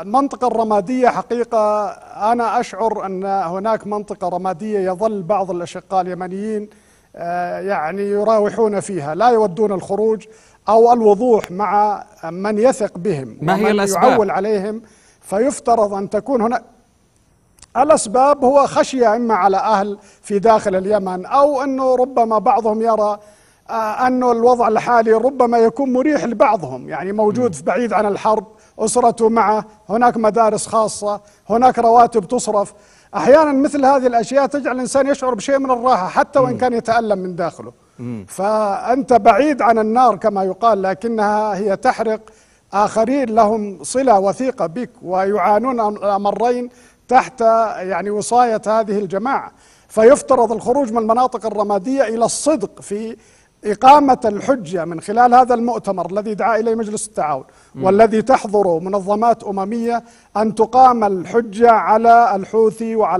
المنطقة الرمادية حقيقة أنا أشعر أن هناك منطقة رمادية يظل بعض الأشقاء اليمنيين آه، يعني يراوحون فيها لا يودون الخروج أو الوضوح مع من يثق بهم ما هي الأسباب؟ يعول عليهم فيفترض أن تكون هناك الأسباب هو خشية إما على أهل في داخل اليمن أو أنه ربما بعضهم يرى آه، أنه الوضع الحالي ربما يكون مريح لبعضهم يعني موجود في بعيد عن الحرب أسرته معه هناك مدارس خاصة هناك رواتب تصرف أحيانا مثل هذه الأشياء تجعل الإنسان يشعر بشيء من الراحة حتى وإن كان يتألم من داخله فأنت بعيد عن النار كما يقال لكنها هي تحرق آخرين لهم صلة وثيقة بك ويعانون أمرين تحت يعني وصاية هذه الجماعة فيفترض الخروج من المناطق الرمادية إلى الصدق في إقامة الحجة من خلال هذا المؤتمر الذي دعا إليه مجلس التعاون م. والذي تحضره منظمات أممية أن تقام الحجة على الحوثي وعلى